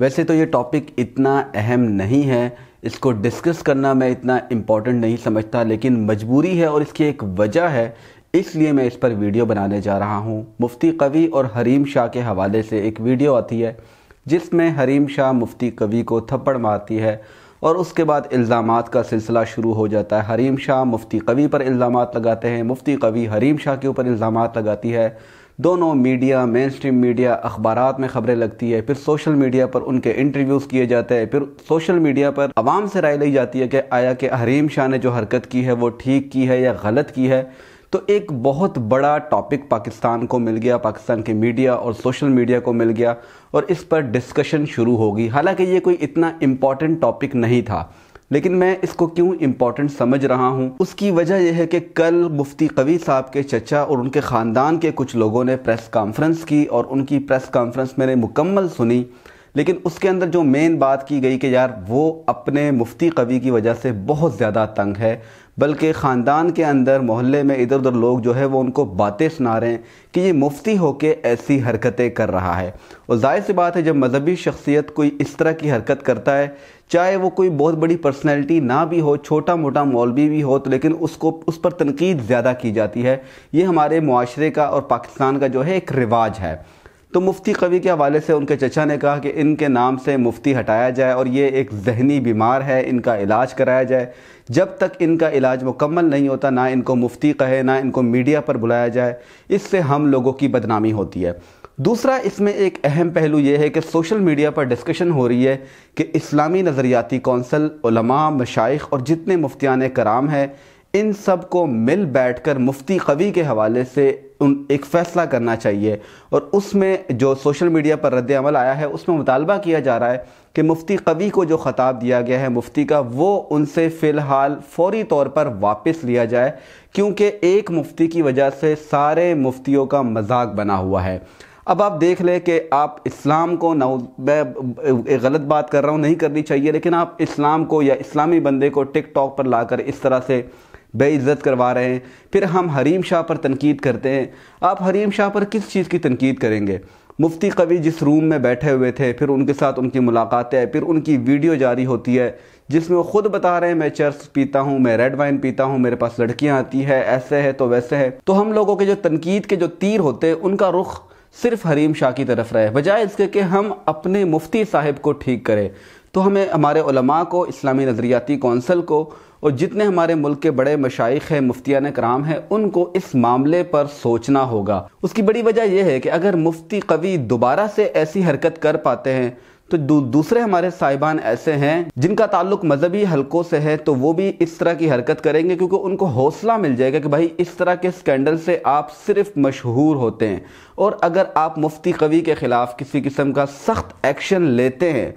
वैसे तो ये टॉपिक इतना अहम नहीं है इसको डिस्कस करना मैं इतना इम्पॉर्टेंट नहीं समझता लेकिन मजबूरी है और इसकी एक वजह है इसलिए मैं इस पर वीडियो बनाने जा रहा हूँ मुफ्ती कवि और हरीम शाह के हवाले से एक वीडियो आती है जिसमें हरीम शाह मुफ्ती कवि को थप्पड़ मारती है और उसके बाद इल्ज़ाम का सिलसिला शुरू हो जाता है हरीम शाह मुफ्ती कवि पर इल्ज़ाम लगाते हैं मुफ्ती कवि हरीम शाह के ऊपर इल्ज़ाम लगाती है दोनों मीडिया मेन स्ट्रीम मीडिया अखबार में ख़बरें लगती है फिर सोशल मीडिया पर उनके इंटरव्यूज़ किए जाते हैं फिर सोशल मीडिया पर आवाम से राय ली जाती है कि आया कि हरीम शाह ने जो हरकत की है वो ठीक की है या गलत की है तो एक बहुत बड़ा टॉपिक पाकिस्तान को मिल गया पाकिस्तान के मीडिया और सोशल मीडिया को मिल गया और इस पर डिस्कशन शुरू होगी हालांकि ये कोई इतना इम्पॉर्टेंट टॉपिक नहीं था लेकिन मैं इसको क्यों इम्पोर्टेंट समझ रहा हूँ उसकी वजह यह है कि कल मुफ्ती कवि साहब के चचा और उनके ख़ानदान के कुछ लोगों ने प्रेस कॉन्फ्रेंस की और उनकी प्रेस कॉन्फ्रेंस मैंने मुकम्मल सुनी लेकिन उसके अंदर जो मेन बात की गई कि यार वो अपने मुफ्ती कवि की वजह से बहुत ज़्यादा तंग है बल्कि ख़ानदान के अंदर मोहल्ले में इधर उधर लोग जो है वो उनको बातें सुना रहे हैं कि ये मुफ्ती होके ऐसी हरकतें कर रहा है और जाहिर सी बात है जब मजहबी शख्सियत कोई इस तरह की हरकत करता है चाहे वो कोई बहुत बड़ी पर्सनैलिटी ना भी हो छोटा मोटा मौलवी भी हो तो लेकिन उसको उस पर तनकीद ज़्यादा की जाती है ये हमारे माशरे का और पाकिस्तान का जो है एक रिवाज है तो मुफ्ती कवि के हवाले से उनके चचा ने कहा कि इनके नाम से मुफ्ती हटाया जाए और ये एक जहनी बीमार है इनका इलाज कराया जाए जब तक इनका इलाज मुकम्मल नहीं होता ना इनको मुफ्ती कहे ना इनको मीडिया पर बुलाया जाए इससे हम लोगों की बदनामी होती है दूसरा इसमें एक अहम पहलू ये है कि सोशल मीडिया पर डिस्कशन हो रही है कि इस्लामी नज़रियाती कौंसल मशाइ और जितने मुफ्तियान कराम हैं इन सब को मिल बैठ कर मुफ्ती कवी के हवाले से उन एक फ़ैसला करना चाहिए और उसमें जो सोशल मीडिया पर रद्द अमल आया है उसमें मुतालबा किया जा रहा है कि मुफ्ती कवि को जो ख़ताब दिया गया है मुफ्ती का वो उनसे फ़िलहाल फौरी तौर पर वापस लिया जाए क्योंकि एक मुफ्ती की वजह से सारे मुफ्तियों का मजाक बना हुआ है अब आप देख लें कि आप इस्लाम को नौ मैं गलत बात कर रहा हूँ नहीं करनी चाहिए लेकिन आप इस्लाम को या इस्लामी बंदे को टिकटॉक पर लाकर इस तरह से बेइज़्ज़त करवा रहे हैं फिर हम हरीम शाह पर तनकीद करते हैं आप हरीम शाह पर किस चीज़ की तनकीद करेंगे मुफ्ती कवि जिस रूम में बैठे हुए थे फिर उनके साथ उनकी मुलाकातें फिर उनकी वीडियो जारी होती है जिसमें वो ख़ुद बता रहे हैं मैं चर्च पीता हूँ मैं रेड वाइन पीता हूँ मेरे पास लड़कियाँ आती है ऐसे है तो वैसे है तो हम लोगों के जो तनकीद के जो तीर होते हैं उनका रुख सिर्फ हरीम शाह की तरफ रहे बजाय इसके कि हम अपने मुफ्ती साहब को ठीक करें तो हमें हमारे उलमा को इस्लामी नज़रियाती कौंसल को और जितने हमारे मुल्क के बड़े मशाइ हैं ने कराम हैं उनको इस मामले पर सोचना होगा उसकी बड़ी वजह यह है कि अगर मुफ्ती कवि दोबारा से ऐसी हरकत कर पाते हैं तो दू, दूसरे हमारे साहिबान ऐसे हैं जिनका ताल्लुक मजहबी हलकों से है तो वो भी इस तरह की हरकत करेंगे क्योंकि उनको हौसला मिल जाएगा कि भाई इस तरह के स्कैंडल से आप सिर्फ मशहूर होते हैं और अगर आप मुफ्ती कवि के ख़िलाफ़ किसी किस्म का सख्त एक्शन लेते हैं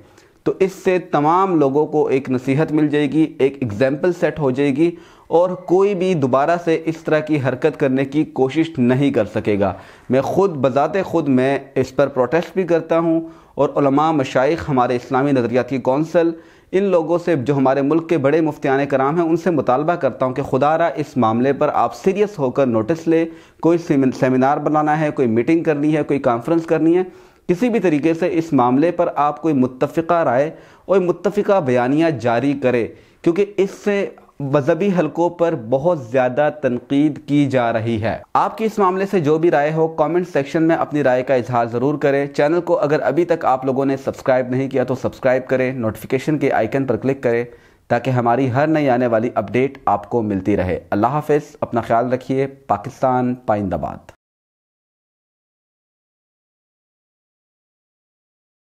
तो इससे तमाम लोगों को एक नसीहत मिल जाएगी एक एग्ज़ाम्पल सेट हो जाएगी और कोई भी दोबारा से इस तरह की हरकत करने की कोशिश नहीं कर सकेगा मैं ख़ुद बज़ात ख़ुद मैं इस पर प्रोटेस्ट भी करता हूँ और मशाइख हमारे इस्लामी नज़रियाती कौंसल इन लोगों से जो हमारे मुल्क के बड़े मुफ्तियाने कराम हैं उनसे मुतालबा करता हूँ कि खुदा रहा इस मामले पर आप सीरियस होकर नोटिस लें कोई सेमिनार बनाना है कोई मीटिंग करनी है कोई कॉन्फ्रेंस करनी है किसी भी तरीके से इस मामले पर आप कोई मुतफ़ा राय और मुतफ़ा बयानियाँ जारी करें क्योंकि इससे मजहबी हलकों पर बहुत ज़्यादा तनकीद की जा रही है आपकी इस मामले से जो भी राय हो कमेंट सेक्शन में अपनी राय का इजहार ज़रूर करें चैनल को अगर अभी तक आप लोगों ने सब्सक्राइब नहीं किया तो सब्सक्राइब करें नोटिफिकेशन के आइकन पर क्लिक करें ताकि हमारी हर नई आने वाली अपडेट आपको मिलती रहे अल्लाह हाफिज़ अपना ख्याल रखिए पाकिस्तान पाइंदाबाद